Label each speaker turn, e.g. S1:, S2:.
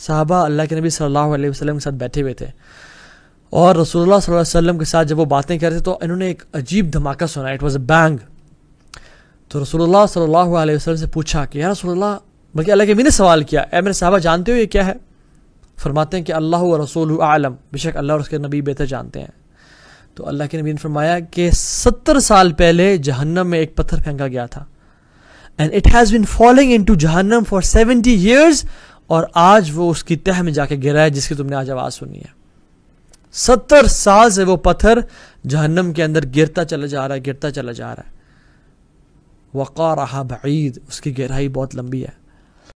S1: साहबा अल्लाह के नबी सल्लल्लाहु अलैहि वसल्लम के साथ बैठे हुए थे और रसूलुल्लाह सल्लल्लाहु अलैहि वसल्लम के साथ जब वो बातें कर रहे थे तो इन्होंने एक अजीब धमाका सुना इट वॉज अ बैंग तो रसूलुल्लाह सल्लल्लाहु अलैहि वसल्लम से पूछा कि यार रसूलुल्लाह बल्कि अल्लाह के नबी ने सवाल किया ए मेरे साहबा जानते हो ये क्या है फरमाते हैं कि अल्लाह व रसूल आलम बेशक अल्लाह और उसके नबी बेहतर जानते हैं तो अल्लाह के नबी ने फरमाया कि सत्तर साल पहले जहन्नम में एक पत्थर फेंका गया था and it has been following into जहन्नम फॉर सेवेंटी ईयर्स और आज वो उसकी तह में जाके गिरा है जिसकी तुमने आज आवाज़ सुनी है सत्तर साल से वो पत्थर जहन्नम के अंदर गिरता चला जा रहा है गिरता चला जा रहा है वक़ा रहा उसकी गहराई बहुत लंबी है